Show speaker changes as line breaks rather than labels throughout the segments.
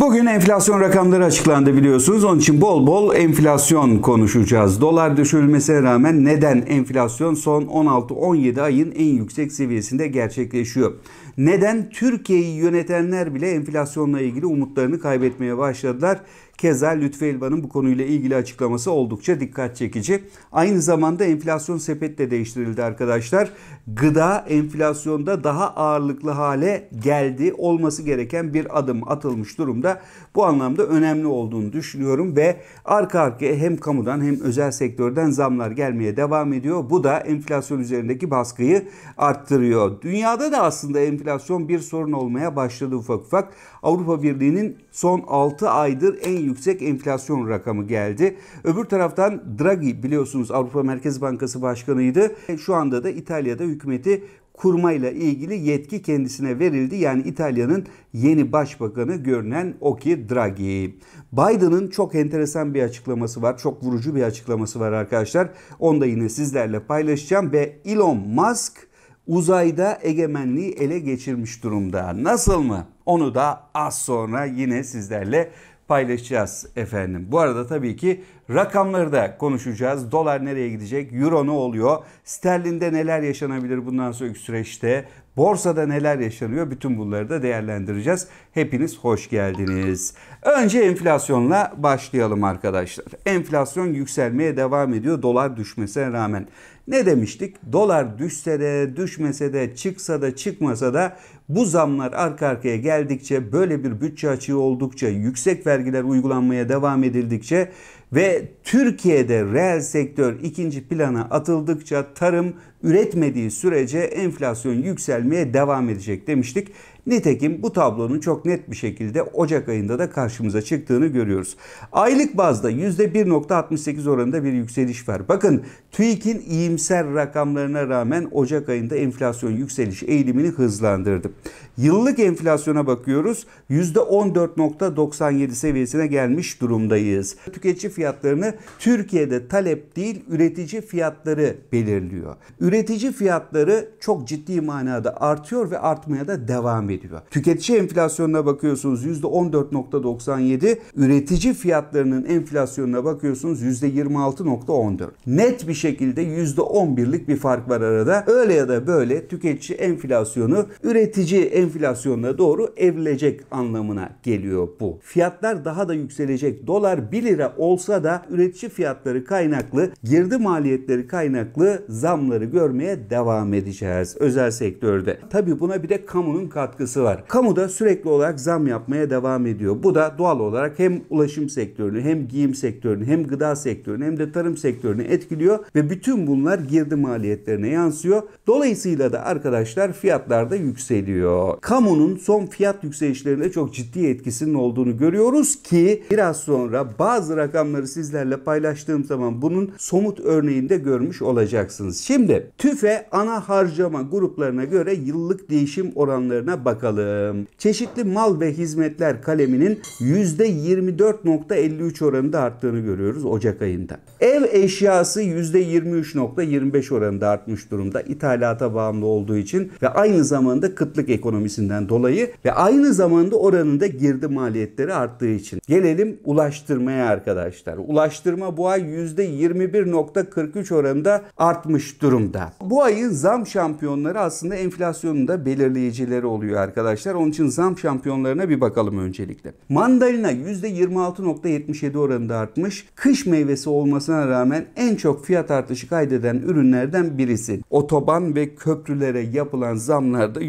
Bugün enflasyon rakamları açıklandı biliyorsunuz. Onun için bol bol enflasyon konuşacağız. Dolar düşürülmesine rağmen neden enflasyon son 16-17 ayın en yüksek seviyesinde gerçekleşiyor? Neden Türkiye'yi yönetenler bile enflasyonla ilgili umutlarını kaybetmeye başladılar? Keza Lütfi Elvan'ın bu konuyla ilgili açıklaması oldukça dikkat çekici. Aynı zamanda enflasyon sepetle değiştirildi arkadaşlar. Gıda enflasyonda daha ağırlıklı hale geldi. Olması gereken bir adım atılmış durumda. Bu anlamda önemli olduğunu düşünüyorum ve arka arkaya hem kamudan hem özel sektörden zamlar gelmeye devam ediyor. Bu da enflasyon üzerindeki baskıyı arttırıyor. Dünyada da aslında enflasyon bir sorun olmaya başladı ufak ufak. Avrupa Birliği'nin son 6 aydır en yüksek enflasyon rakamı geldi. Öbür taraftan Draghi biliyorsunuz Avrupa Merkez Bankası Başkanı'ydı. Şu anda da İtalya'da hükümeti kurmayla ilgili yetki kendisine verildi. Yani İtalya'nın yeni başbakanı görünen o ki Draghi. Biden'ın çok enteresan bir açıklaması var. Çok vurucu bir açıklaması var arkadaşlar. Onu da yine sizlerle paylaşacağım ve Elon Musk uzayda egemenliği ele geçirmiş durumda. Nasıl mı? Onu da az sonra yine sizlerle paylaşacağız efendim. Bu arada tabii ki rakamları da konuşacağız. Dolar nereye gidecek? Euro ne oluyor? Sterlinde neler yaşanabilir bundan sonraki süreçte? Borsada neler yaşanıyor? Bütün bunları da değerlendireceğiz. Hepiniz hoş geldiniz. Önce enflasyonla başlayalım arkadaşlar. Enflasyon yükselmeye devam ediyor dolar düşmesine rağmen. Ne demiştik? Dolar düşse de, düşmese de, çıksa da, çıkmasa da bu zamlar arka arkaya geldikçe, böyle bir bütçe açığı oldukça, yüksek vergiler uygulanmaya devam edildikçe ve Türkiye'de reel sektör ikinci plana atıldıkça tarım üretmediği sürece enflasyon yükselmeye devam edecek demiştik. Nitekim bu tablonun çok net bir şekilde Ocak ayında da karşımıza çıktığını görüyoruz. Aylık bazda %1.68 oranında bir yükseliş var. Bakın TÜİK'in iyimser rakamlarına rağmen Ocak ayında enflasyon yükseliş eğilimini hızlandırdı. Yıllık enflasyona bakıyoruz. %14.97 seviyesine gelmiş durumdayız. Tüketici fiyatlarını Türkiye'de talep değil üretici fiyatları belirliyor. Üretici fiyatları çok ciddi manada artıyor ve artmaya da devam ediyor. Tüketici enflasyonuna bakıyorsunuz %14.97, üretici fiyatlarının enflasyonuna bakıyorsunuz %26.14. Net bir şekilde %11'lik bir fark var arada. Öyle ya da böyle tüketici enflasyonu üretici enflasyonu enflasyonuna doğru evrilecek anlamına geliyor bu. Fiyatlar daha da yükselecek. Dolar 1 lira olsa da üretici fiyatları kaynaklı, girdi maliyetleri kaynaklı zamları görmeye devam edeceğiz özel sektörde. Tabi buna bir de kamunun katkısı var. Kamu da sürekli olarak zam yapmaya devam ediyor. Bu da doğal olarak hem ulaşım sektörünü, hem giyim sektörünü, hem gıda sektörünü, hem de tarım sektörünü etkiliyor ve bütün bunlar girdi maliyetlerine yansıyor. Dolayısıyla da arkadaşlar fiyatlar da yükseliyor. Kamunun son fiyat yükselişlerinde çok ciddi etkisinin olduğunu görüyoruz ki biraz sonra bazı rakamları sizlerle paylaştığım zaman bunun somut örneğini de görmüş olacaksınız. Şimdi TÜFE ana harcama gruplarına göre yıllık değişim oranlarına bakalım. Çeşitli mal ve hizmetler kaleminin %24.53 oranında arttığını görüyoruz Ocak ayında. Ev eşyası %23.25 oranında artmış durumda ithalata bağımlı olduğu için ve aynı zamanda kıtlık ekonomisi ekonomisinden dolayı ve aynı zamanda oranın da girdi maliyetleri arttığı için. Gelelim ulaştırmaya arkadaşlar. Ulaştırma bu ay %21.43 oranında artmış durumda. Bu ayın zam şampiyonları aslında enflasyonun da belirleyicileri oluyor arkadaşlar. Onun için zam şampiyonlarına bir bakalım öncelikle. Mandalina %26.77 oranında artmış. Kış meyvesi olmasına rağmen en çok fiyat artışı kaydeden ürünlerden birisi. Otoban ve köprülere yapılan zamlarda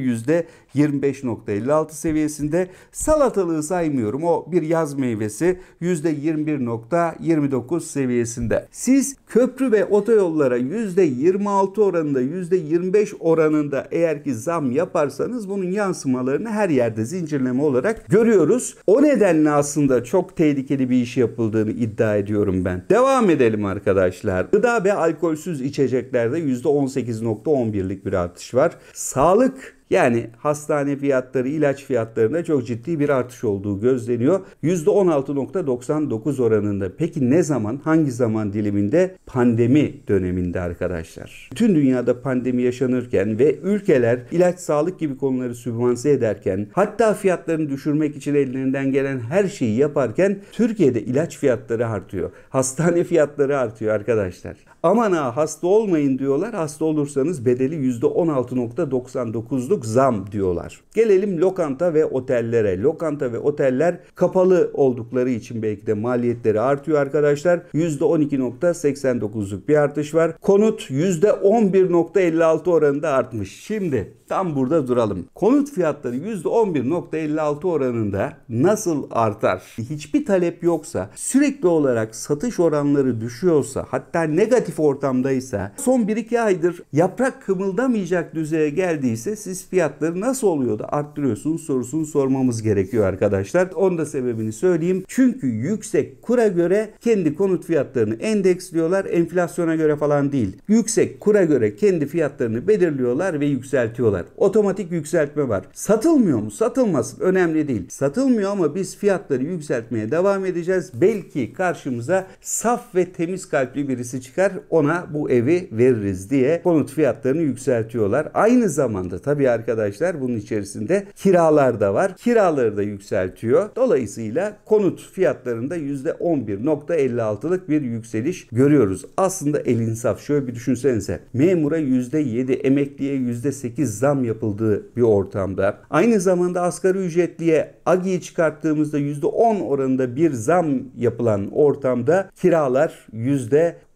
25.56 seviyesinde. Salatalığı saymıyorum. O bir yaz meyvesi %21.29 seviyesinde. Siz köprü ve otoyollara %26 oranında %25 oranında eğer ki zam yaparsanız bunun yansımalarını her yerde zincirleme olarak görüyoruz. O nedenle aslında çok tehlikeli bir iş yapıldığını iddia ediyorum ben. Devam edelim arkadaşlar. Gıda ve alkolsüz içeceklerde %18.11'lik bir artış var. Sağlık yani hastane fiyatları, ilaç fiyatlarında çok ciddi bir artış olduğu gözleniyor. %16.99 oranında. Peki ne zaman, hangi zaman diliminde? Pandemi döneminde arkadaşlar. Bütün dünyada pandemi yaşanırken ve ülkeler ilaç, sağlık gibi konuları sübvanse ederken, hatta fiyatlarını düşürmek için ellerinden gelen her şeyi yaparken Türkiye'de ilaç fiyatları artıyor. Hastane fiyatları artıyor arkadaşlar. Aman ha hasta olmayın diyorlar. Hasta olursanız bedeli %16.99'luk zam diyorlar. Gelelim lokanta ve otellere. Lokanta ve oteller kapalı oldukları için belki de maliyetleri artıyor arkadaşlar. %12.89'luk bir artış var. Konut %11.56 oranında artmış. Şimdi tam burada duralım. Konut fiyatları %11.56 oranında nasıl artar? Hiçbir talep yoksa, sürekli olarak satış oranları düşüyorsa, hatta negatif negatif ortamdaysa, son 1-2 aydır yaprak kımıldamayacak düzeye geldiyse siz fiyatları nasıl oluyor da arttırıyorsunuz sorusunu sormamız gerekiyor arkadaşlar. Onun da sebebini söyleyeyim. Çünkü yüksek kura göre kendi konut fiyatlarını endeksliyorlar. Enflasyona göre falan değil. Yüksek kura göre kendi fiyatlarını belirliyorlar ve yükseltiyorlar. Otomatik yükseltme var. Satılmıyor mu? Satılmasın. Önemli değil. Satılmıyor ama biz fiyatları yükseltmeye devam edeceğiz. Belki karşımıza saf ve temiz kalpli birisi çıkar ona bu evi veririz diye konut fiyatlarını yükseltiyorlar. Aynı zamanda tabii arkadaşlar bunun içerisinde kiralar da var. Kiraları da yükseltiyor. Dolayısıyla konut fiyatlarında %11.56'lık bir yükseliş görüyoruz. Aslında el insaf şöyle bir düşünsenize. Memura %7, emekliye %8 zam yapıldığı bir ortamda. Aynı zamanda asgari ücretliye AGİ'yi çıkarttığımızda %10 oranında bir zam yapılan ortamda kiralar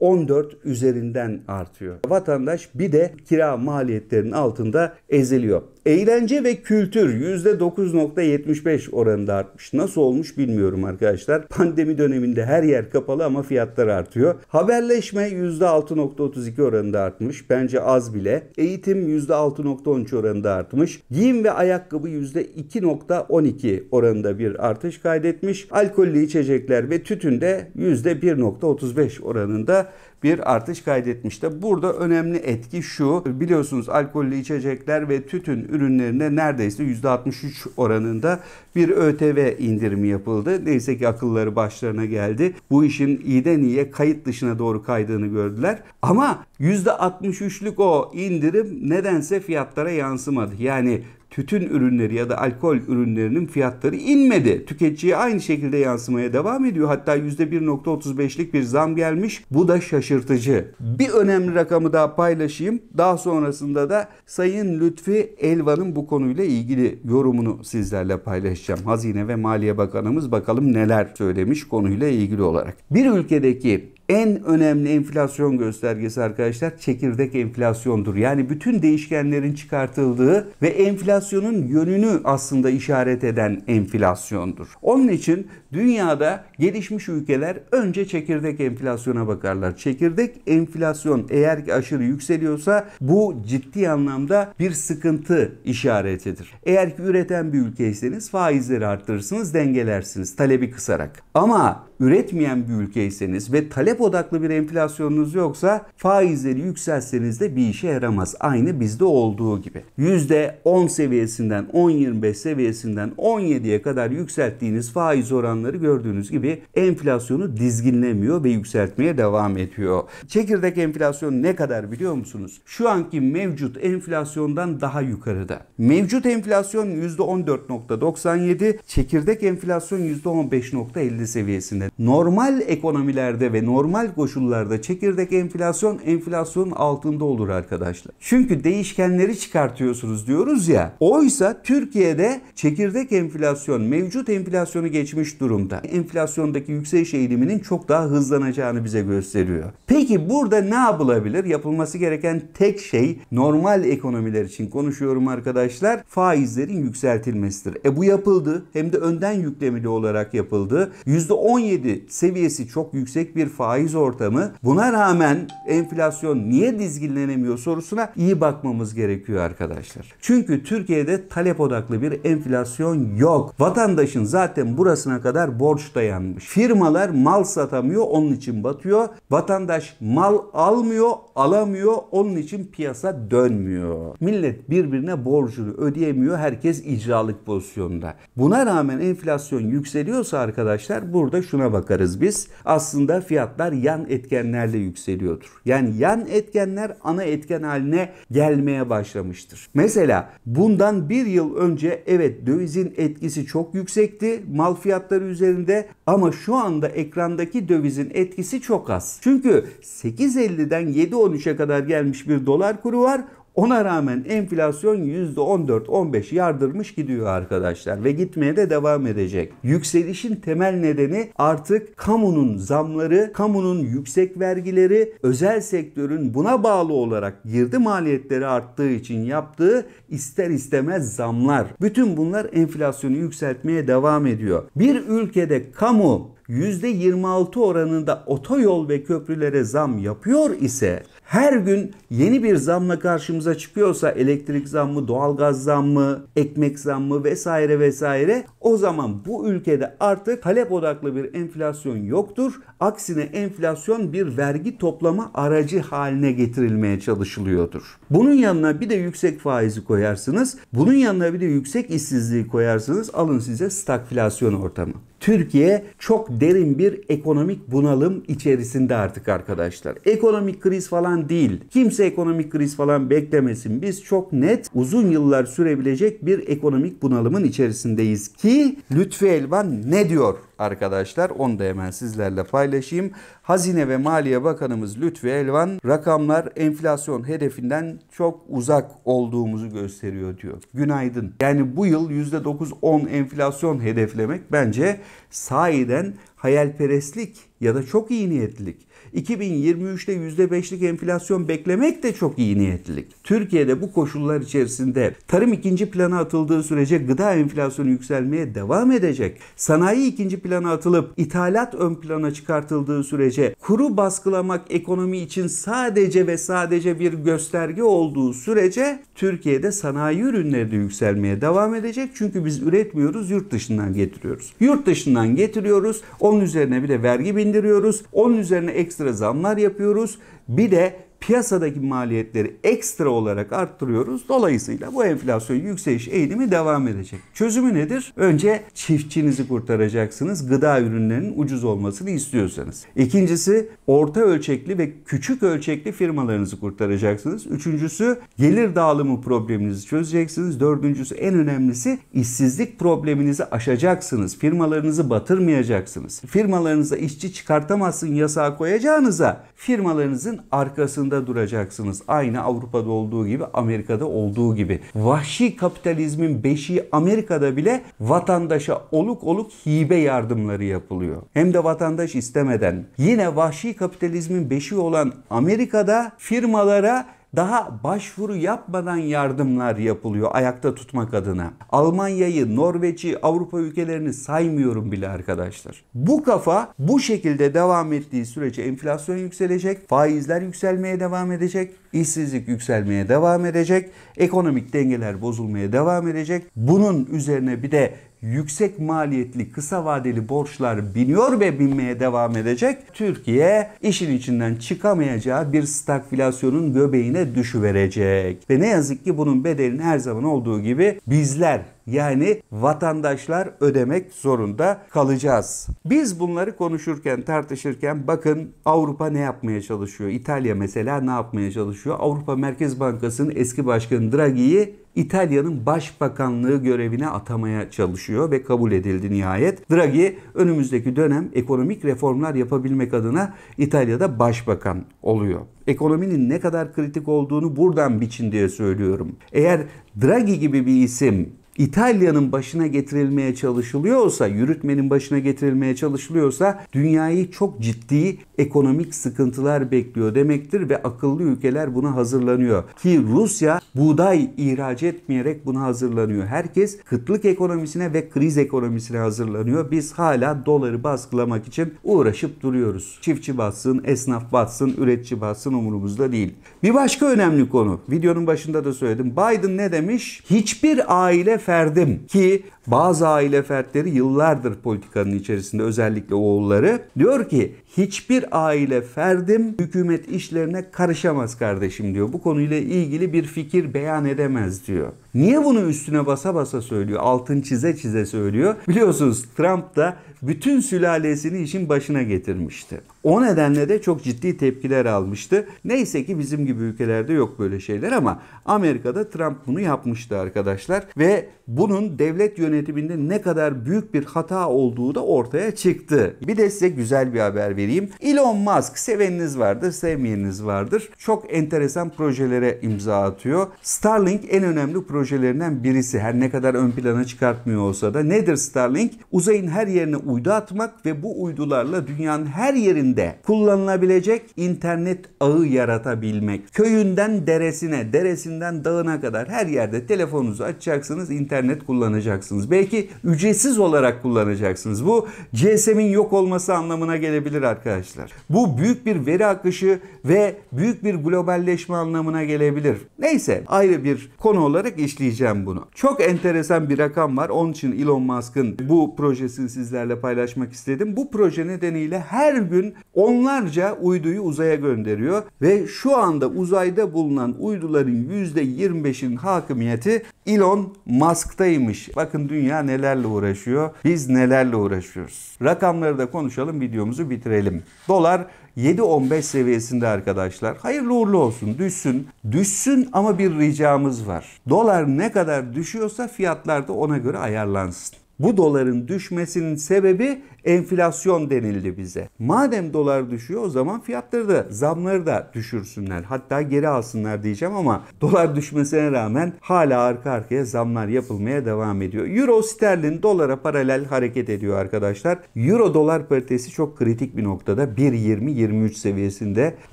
14 üzerinden artıyor. Vatandaş bir de kira maliyetlerinin altında eziliyor. Eğlence ve kültür %9.75 oranında artmış. Nasıl olmuş bilmiyorum arkadaşlar. Pandemi döneminde her yer kapalı ama fiyatlar artıyor. Haberleşme %6.32 oranında artmış. Bence az bile. Eğitim %6.13 oranında artmış. Giyim ve ayakkabı %2.12 oranında bir artış kaydetmiş. Alkollü içecekler ve tütün de %1.35 oranında bir artış kaydetmişti. Burada önemli etki şu. Biliyorsunuz alkollü içecekler ve tütün ürünlerine neredeyse %63 oranında bir ÖTV indirimi yapıldı. Neyse ki akılları başlarına geldi. Bu işin iyiden iyiye kayıt dışına doğru kaydığını gördüler. Ama %63'lük o indirim nedense fiyatlara yansımadı. Yani tütün ürünleri ya da alkol ürünlerinin fiyatları inmedi. Tüketiciye aynı şekilde yansımaya devam ediyor. Hatta %1.35'lik bir zam gelmiş. Bu da şaşırtıcı. Bir önemli rakamı daha paylaşayım. Daha sonrasında da Sayın Lütfi Elvan'ın bu konuyla ilgili yorumunu sizlerle paylaşacağım. Hazine ve Maliye Bakanımız bakalım neler söylemiş konuyla ilgili olarak. Bir ülkedeki en önemli enflasyon göstergesi arkadaşlar çekirdek enflasyondur. Yani bütün değişkenlerin çıkartıldığı ve enflasyonun yönünü aslında işaret eden enflasyondur. Onun için dünyada gelişmiş ülkeler önce çekirdek enflasyona bakarlar. Çekirdek enflasyon eğer ki aşırı yükseliyorsa bu ciddi anlamda bir sıkıntı işaretidir. Eğer ki üreten bir ülkeyseniz faizleri arttırırsınız, dengelersiniz talebi kısarak. Ama üretmeyen bir ülkeyseniz ve talep odaklı bir enflasyonunuz yoksa faizleri yükseltseniz de bir işe yaramaz. Aynı bizde olduğu gibi. %10 seviyesinden 10-25 seviyesinden 17'ye kadar yükselttiğiniz faiz oranları gördüğünüz gibi enflasyonu dizginlemiyor ve yükseltmeye devam ediyor. Çekirdek enflasyon ne kadar biliyor musunuz? Şu anki mevcut enflasyondan daha yukarıda. Mevcut enflasyon %14.97, çekirdek enflasyon %15.50 seviyesinde. Normal ekonomilerde ve normal normal koşullarda çekirdek enflasyon enflasyonun altında olur arkadaşlar. Çünkü değişkenleri çıkartıyorsunuz diyoruz ya. Oysa Türkiye'de çekirdek enflasyon mevcut enflasyonu geçmiş durumda. Enflasyondaki yükseliş eğiliminin çok daha hızlanacağını bize gösteriyor. Peki burada ne yapılabilir? Yapılması gereken tek şey normal ekonomiler için konuşuyorum arkadaşlar. Faizlerin yükseltilmesidir. E bu yapıldı. Hem de önden yüklemeli olarak yapıldı. %17 seviyesi çok yüksek bir faiz faiz ortamı buna rağmen enflasyon niye dizginlenemiyor sorusuna iyi bakmamız gerekiyor arkadaşlar. Çünkü Türkiye'de talep odaklı bir enflasyon yok. Vatandaşın zaten burasına kadar borç dayanmış. Firmalar mal satamıyor onun için batıyor. Vatandaş mal almıyor, alamıyor onun için piyasa dönmüyor. Millet birbirine borcunu ödeyemiyor. Herkes icralık pozisyonda. Buna rağmen enflasyon yükseliyorsa arkadaşlar burada şuna bakarız biz. Aslında fiyatlar beraber yan etkenlerle yükseliyordur. Yani yan etkenler ana etken haline gelmeye başlamıştır. Mesela bundan bir yıl önce evet dövizin etkisi çok yüksekti mal fiyatları üzerinde ama şu anda ekrandaki dövizin etkisi çok az. Çünkü 8.50'den 7.13'e kadar gelmiş bir dolar kuru var. Ona rağmen enflasyon %14-15 yardırmış gidiyor arkadaşlar ve gitmeye de devam edecek. Yükselişin temel nedeni artık kamunun zamları, kamunun yüksek vergileri, özel sektörün buna bağlı olarak girdi maliyetleri arttığı için yaptığı ister istemez zamlar. Bütün bunlar enflasyonu yükseltmeye devam ediyor. Bir ülkede kamu %26 oranında otoyol ve köprülere zam yapıyor ise her gün yeni bir zamla karşımıza çıkıyorsa elektrik zammı, doğalgaz zammı, ekmek zammı vesaire vesaire o zaman bu ülkede artık talep odaklı bir enflasyon yoktur. Aksine enflasyon bir vergi toplama aracı haline getirilmeye çalışılıyordur. Bunun yanına bir de yüksek faizi koyarsınız. Bunun yanına bir de yüksek işsizliği koyarsınız. Alın size stagflasyon ortamı. Türkiye çok derin bir ekonomik bunalım içerisinde artık arkadaşlar. Ekonomik kriz falan değil. Kimse ekonomik kriz falan beklemesin. Biz çok net uzun yıllar sürebilecek bir ekonomik bunalımın içerisindeyiz ki Lütfi Elvan ne diyor? arkadaşlar. Onu da hemen sizlerle paylaşayım. Hazine ve Maliye Bakanımız Lütfi Elvan rakamlar enflasyon hedefinden çok uzak olduğumuzu gösteriyor diyor. Günaydın. Yani bu yıl %9-10 enflasyon hedeflemek bence sahiden hayalperestlik ya da çok iyi niyetlilik. 2023'te %5'lik enflasyon beklemek de çok iyi niyetlilik. Türkiye'de bu koşullar içerisinde tarım ikinci plana atıldığı sürece gıda enflasyonu yükselmeye devam edecek. Sanayi ikinci plana atılıp ithalat ön plana çıkartıldığı sürece kuru baskılamak ekonomi için sadece ve sadece bir gösterge olduğu sürece Türkiye'de sanayi ürünleri de yükselmeye devam edecek. Çünkü biz üretmiyoruz, yurt dışından getiriyoruz. Yurt dışından getiriyoruz. Onun üzerine bir de vergi bindiriyoruz indiriyoruz. Onun üzerine ekstra zamlar yapıyoruz. Bir de piyasadaki maliyetleri ekstra olarak arttırıyoruz. Dolayısıyla bu enflasyon yükseliş eğilimi devam edecek. Çözümü nedir? Önce çiftçinizi kurtaracaksınız. Gıda ürünlerinin ucuz olmasını istiyorsanız. İkincisi orta ölçekli ve küçük ölçekli firmalarınızı kurtaracaksınız. Üçüncüsü gelir dağılımı probleminizi çözeceksiniz. Dördüncüsü en önemlisi işsizlik probleminizi aşacaksınız. Firmalarınızı batırmayacaksınız. Firmalarınıza işçi çıkartamazsın yasağı koyacağınıza firmalarınızın arkasında yanında duracaksınız. Aynı Avrupa'da olduğu gibi Amerika'da olduğu gibi. Vahşi kapitalizmin beşiği Amerika'da bile vatandaşa oluk oluk hibe yardımları yapılıyor. Hem de vatandaş istemeden. Yine vahşi kapitalizmin beşiği olan Amerika'da firmalara daha başvuru yapmadan yardımlar yapılıyor ayakta tutmak adına. Almanya'yı, Norveç'i, Avrupa ülkelerini saymıyorum bile arkadaşlar. Bu kafa bu şekilde devam ettiği sürece enflasyon yükselecek, faizler yükselmeye devam edecek, işsizlik yükselmeye devam edecek, ekonomik dengeler bozulmaya devam edecek. Bunun üzerine bir de yüksek maliyetli kısa vadeli borçlar biniyor ve binmeye devam edecek. Türkiye işin içinden çıkamayacağı bir stagflasyonun göbeğine düşüverecek. Ve ne yazık ki bunun bedelini her zaman olduğu gibi bizler yani vatandaşlar ödemek zorunda kalacağız. Biz bunları konuşurken, tartışırken bakın Avrupa ne yapmaya çalışıyor? İtalya mesela ne yapmaya çalışıyor? Avrupa Merkez Bankası'nın eski başkanı Draghi'yi İtalya'nın başbakanlığı görevine atamaya çalışıyor ve kabul edildi nihayet. Draghi önümüzdeki dönem ekonomik reformlar yapabilmek adına İtalya'da başbakan oluyor. Ekonominin ne kadar kritik olduğunu buradan biçin diye söylüyorum. Eğer Draghi gibi bir isim İtalya'nın başına getirilmeye çalışılıyorsa, yürütmenin başına getirilmeye çalışılıyorsa dünyayı çok ciddi ekonomik sıkıntılar bekliyor demektir ve akıllı ülkeler buna hazırlanıyor. Ki Rusya buğday ihraç etmeyerek buna hazırlanıyor. Herkes kıtlık ekonomisine ve kriz ekonomisine hazırlanıyor. Biz hala doları baskılamak için uğraşıp duruyoruz. Çiftçi batsın, esnaf batsın, üretici batsın umurumuzda değil. Bir başka önemli konu. Videonun başında da söyledim. Biden ne demiş? Hiçbir aile ferdim ki bazı aile fertleri yıllardır politikanın içerisinde özellikle oğulları diyor ki hiçbir aile ferdim hükümet işlerine karışamaz kardeşim diyor. Bu konuyla ilgili bir fikir beyan edemez diyor. Niye bunu üstüne basa basa söylüyor? Altın çize çize söylüyor. Biliyorsunuz Trump da bütün sülalesini işin başına getirmişti. O nedenle de çok ciddi tepkiler almıştı. Neyse ki bizim gibi ülkelerde yok böyle şeyler ama Amerika'da Trump bunu yapmıştı arkadaşlar ve bunun devlet yönetiminde ne kadar büyük bir hata olduğu da ortaya çıktı. Bir de size güzel bir haber vereyim. Elon Musk seveniniz vardır, sevmeyeniniz vardır. Çok enteresan projelere imza atıyor. Starlink en önemli projelerinden birisi. Her ne kadar ön plana çıkartmıyor olsa da nedir Starlink? Uzayın her yerine uydu atmak ve bu uydularla dünyanın her yerinde köyünde kullanılabilecek internet ağı yaratabilmek. Köyünden deresine, deresinden dağına kadar her yerde telefonunuzu açacaksınız, internet kullanacaksınız. Belki ücretsiz olarak kullanacaksınız. Bu GSM'in yok olması anlamına gelebilir arkadaşlar. Bu büyük bir veri akışı ve büyük bir globalleşme anlamına gelebilir. Neyse ayrı bir konu olarak işleyeceğim bunu. Çok enteresan bir rakam var. Onun için Elon Musk'ın bu projesini sizlerle paylaşmak istedim. Bu proje nedeniyle her gün Onlarca uyduyu uzaya gönderiyor ve şu anda uzayda bulunan uyduların %25'in hakimiyeti Elon Musk'taymış. Bakın dünya nelerle uğraşıyor, biz nelerle uğraşıyoruz. Rakamları da konuşalım, videomuzu bitirelim. Dolar 7.15 seviyesinde arkadaşlar. Hayırlı uğurlu olsun. Düşsün. Düşsün ama bir ricamız var. Dolar ne kadar düşüyorsa fiyatlar da ona göre ayarlansın. Bu doların düşmesinin sebebi enflasyon denildi bize. Madem dolar düşüyor o zaman fiyatları da zamları da düşürsünler. Hatta geri alsınlar diyeceğim ama dolar düşmesine rağmen hala arka arkaya zamlar yapılmaya devam ediyor. Euro sterlin dolara paralel hareket ediyor arkadaşlar. Euro dolar paritesi çok kritik bir noktada 1.20-23 seviyesinde.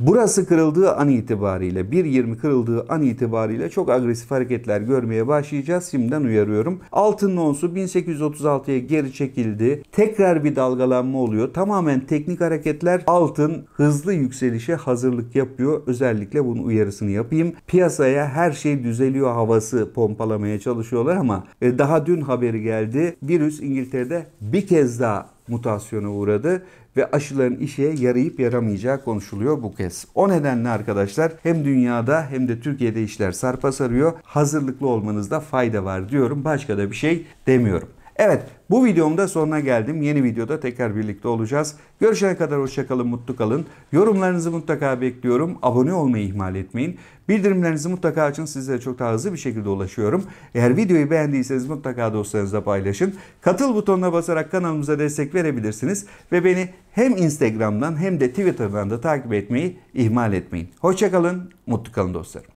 Burası kırıldığı an itibariyle 1.20 kırıldığı an itibariyle çok agresif hareketler görmeye başlayacağız. Şimdiden uyarıyorum. Altın onsu 1830 %36'ya geri çekildi. Tekrar bir dalgalanma oluyor. Tamamen teknik hareketler altın hızlı yükselişe hazırlık yapıyor. Özellikle bunun uyarısını yapayım. Piyasaya her şey düzeliyor havası pompalamaya çalışıyorlar ama e, daha dün haberi geldi. Virüs İngiltere'de bir kez daha mutasyona uğradı ve aşıların işe yarayıp yaramayacağı konuşuluyor bu kez. O nedenle arkadaşlar hem dünyada hem de Türkiye'de işler sarpa sarıyor. Hazırlıklı olmanızda fayda var diyorum. Başka da bir şey demiyorum. Evet bu videomda sonuna geldim. Yeni videoda tekrar birlikte olacağız. Görüşene kadar hoşçakalın, mutlu kalın. Yorumlarınızı mutlaka bekliyorum. Abone olmayı ihmal etmeyin. Bildirimlerinizi mutlaka açın. Sizlere çok daha hızlı bir şekilde ulaşıyorum. Eğer videoyu beğendiyseniz mutlaka dostlarınızla paylaşın. Katıl butonuna basarak kanalımıza destek verebilirsiniz. Ve beni hem Instagram'dan hem de Twitter'dan da takip etmeyi ihmal etmeyin. Hoşçakalın, mutlu kalın dostlarım.